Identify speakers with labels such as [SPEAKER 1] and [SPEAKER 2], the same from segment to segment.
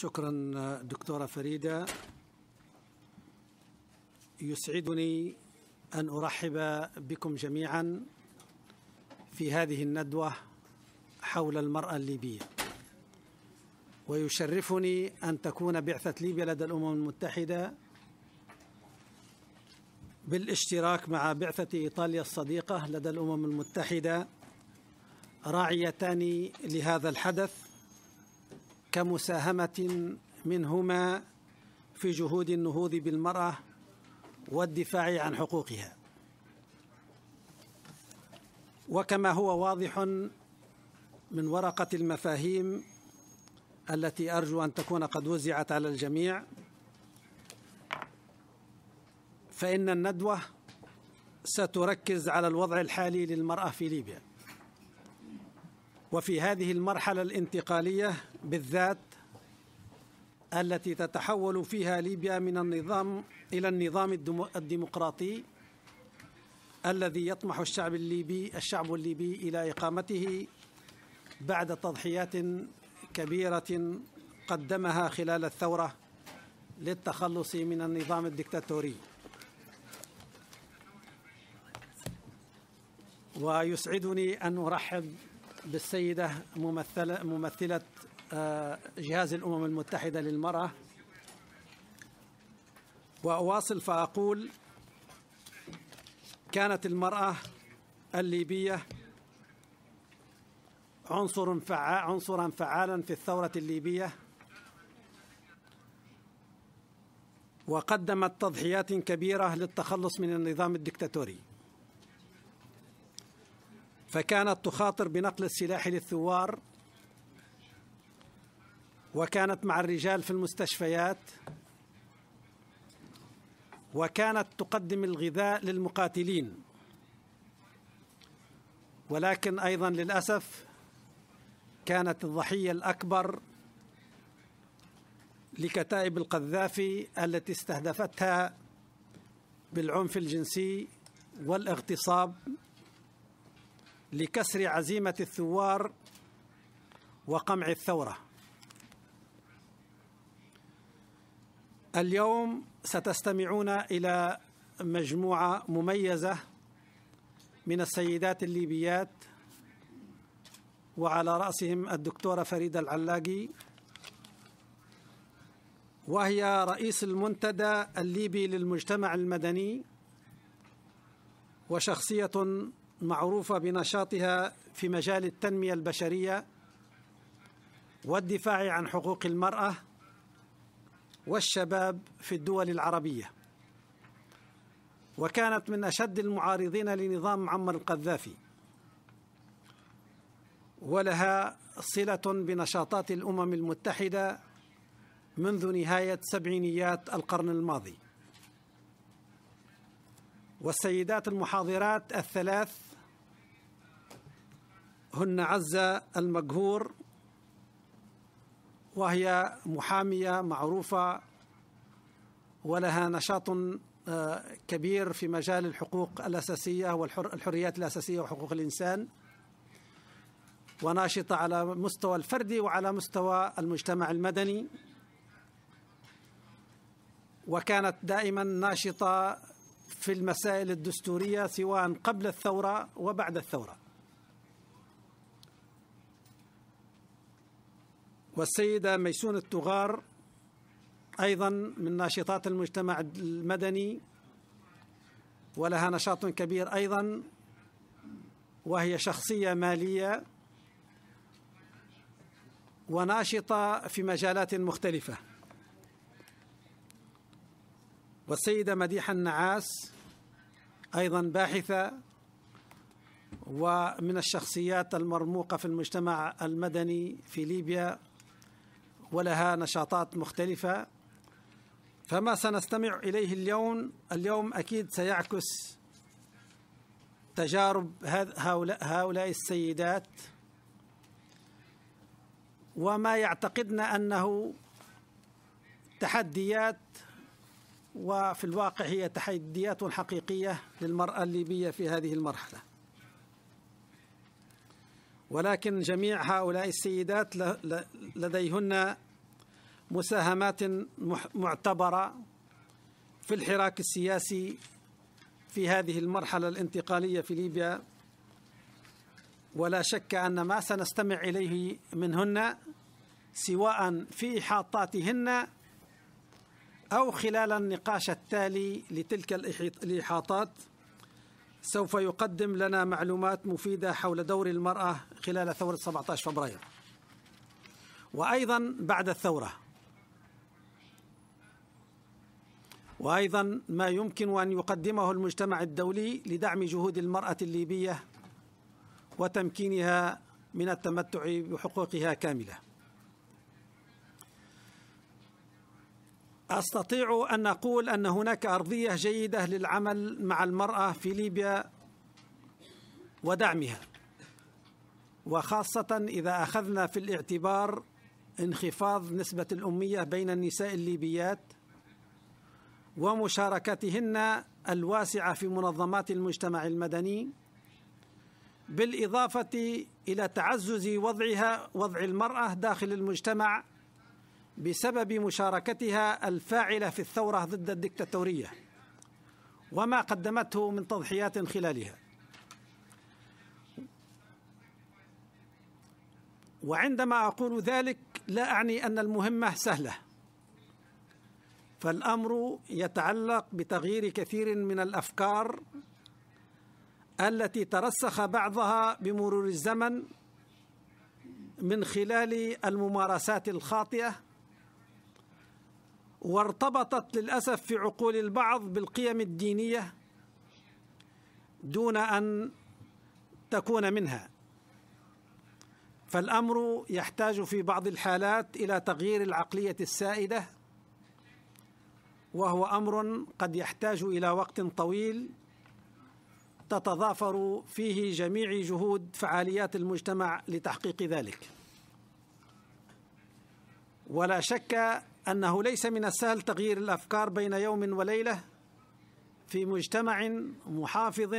[SPEAKER 1] شكرا دكتورة فريدة يسعدني أن أرحب بكم جميعا في هذه الندوة حول المرأة الليبية ويشرفني أن تكون بعثة ليبيا لدى الأمم المتحدة بالاشتراك مع بعثة إيطاليا الصديقة لدى الأمم المتحدة راعيتان لهذا الحدث كمساهمة منهما في جهود النهوض بالمرأة والدفاع عن حقوقها وكما هو واضح من ورقة المفاهيم التي أرجو أن تكون قد وزعت على الجميع فإن الندوة ستركز على الوضع الحالي للمرأة في ليبيا وفي هذه المرحلة الانتقالية بالذات التي تتحول فيها ليبيا من النظام إلى النظام الديمقراطي الذي يطمح الشعب الليبي الشعب الليبي إلى إقامته بعد تضحيات كبيرة قدمها خلال الثورة للتخلص من النظام الدكتاتوري ويسعدني أن أرحب بالسيدة ممثلة, ممثلة جهاز الأمم المتحدة للمرأة وأواصل فأقول كانت المرأة الليبية عنصر فعال عنصرا فعالا في الثورة الليبية وقدمت تضحيات كبيرة للتخلص من النظام الدكتاتوري فكانت تخاطر بنقل السلاح للثوار وكانت مع الرجال في المستشفيات وكانت تقدم الغذاء للمقاتلين ولكن ايضا للاسف كانت الضحيه الاكبر لكتائب القذافي التي استهدفتها بالعنف الجنسي والاغتصاب لكسر عزيمه الثوار وقمع الثوره اليوم ستستمعون إلى مجموعة مميزة من السيدات الليبيات وعلى رأسهم الدكتورة فريدة العلاقي وهي رئيس المنتدى الليبي للمجتمع المدني وشخصية معروفة بنشاطها في مجال التنمية البشرية والدفاع عن حقوق المرأة والشباب في الدول العربية وكانت من أشد المعارضين لنظام معمر القذافي ولها صلة بنشاطات الأمم المتحدة منذ نهاية سبعينيات القرن الماضي والسيدات المحاضرات الثلاث هن عزة المجهور وهي محامية معروفة ولها نشاط آه، كبير في مجال الحقوق الأساسية والحريات الأساسية وحقوق الإنسان وناشطة على مستوى الفردي وعلى مستوى المجتمع المدني وكانت دائما ناشطة في المسائل الدستورية سواء قبل الثورة وبعد الثورة والسيدة ميسون التغار أيضا من ناشطات المجتمع المدني ولها نشاط كبير أيضا وهي شخصية مالية وناشطة في مجالات مختلفة والسيدة مديحة النعاس أيضا باحثة ومن الشخصيات المرموقة في المجتمع المدني في ليبيا ولها نشاطات مختلفة فما سنستمع إليه اليوم اليوم أكيد سيعكس تجارب هؤلاء, السيدات وما يعتقدن أنه تحديات وفي الواقع هي تحديات حقيقية للمرأة الليبية في هذه المرحلة ولكن جميع هؤلاء السيدات لديهن مساهمات معتبرة في الحراك السياسي في هذه المرحلة الانتقالية في ليبيا ولا شك أن ما سنستمع إليه منهن سواء في إحاطاتهن أو خلال النقاش التالي لتلك الإحاطات سوف يقدم لنا معلومات مفيدة حول دور المرأة خلال ثورة 17 فبراير وأيضا بعد الثورة وأيضا ما يمكن أن يقدمه المجتمع الدولي لدعم جهود المرأة الليبية وتمكينها من التمتع بحقوقها كامله استطيع ان اقول ان هناك ارضيه جيده للعمل مع المراه في ليبيا ودعمها وخاصه اذا اخذنا في الاعتبار انخفاض نسبه الاميه بين النساء الليبيات ومشاركتهن الواسعه في منظمات المجتمع المدني بالاضافه الى تعزز وضعها وضع المراه داخل المجتمع بسبب مشاركتها الفاعله في الثوره ضد الدكتاتوريه وما قدمته من تضحيات خلالها وعندما اقول ذلك لا اعني ان المهمه سهله فالامر يتعلق بتغيير كثير من الافكار التي ترسخ بعضها بمرور الزمن من خلال الممارسات الخاطئه وارتبطت للأسف في عقول البعض بالقيم الدينية دون أن تكون منها فالأمر يحتاج في بعض الحالات إلى تغيير العقلية السائدة وهو أمر قد يحتاج إلى وقت طويل تتضافر فيه جميع جهود فعاليات المجتمع لتحقيق ذلك ولا شك أنه ليس من السهل تغيير الأفكار بين يوم وليلة في مجتمع محافظ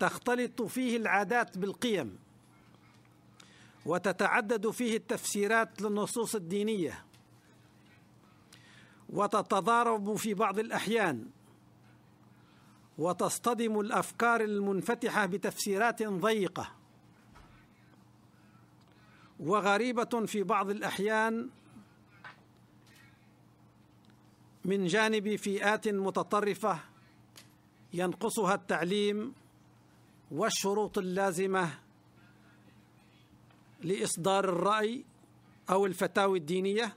[SPEAKER 1] تختلط فيه العادات بالقيم وتتعدد فيه التفسيرات للنصوص الدينية وتتضارب في بعض الأحيان وتصطدم الأفكار المنفتحة بتفسيرات ضيقة وغريبة في بعض الأحيان من جانب فئات متطرفه ينقصها التعليم والشروط اللازمه لاصدار الراي او الفتاوي الدينيه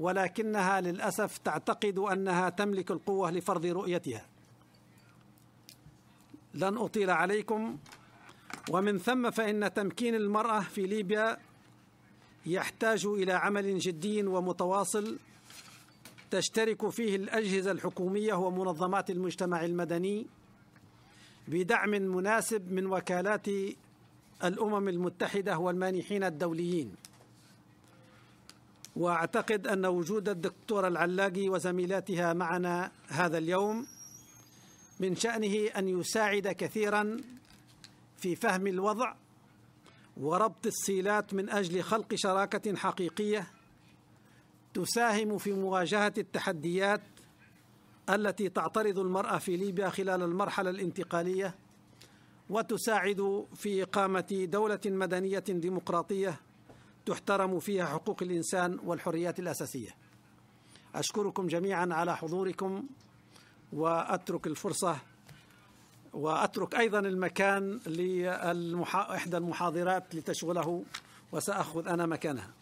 [SPEAKER 1] ولكنها للاسف تعتقد انها تملك القوه لفرض رؤيتها لن اطيل عليكم ومن ثم فان تمكين المراه في ليبيا يحتاج الى عمل جدي ومتواصل تشترك فيه الأجهزة الحكومية ومنظمات المجتمع المدني بدعم مناسب من وكالات الأمم المتحدة والمانحين الدوليين واعتقد ان وجود الدكتوره العلاقي وزميلاتها معنا هذا اليوم من شانه ان يساعد كثيرا في فهم الوضع وربط الصيلات من اجل خلق شراكه حقيقيه تساهم في مواجهة التحديات التي تعترض المرأة في ليبيا خلال المرحلة الانتقالية وتساعد في إقامة دولة مدنية ديمقراطية تحترم فيها حقوق الإنسان والحريات الأساسية أشكركم جميعا على حضوركم وأترك الفرصة وأترك أيضا المكان لإحدى المحاضرات لتشغله وسأخذ أنا مكانها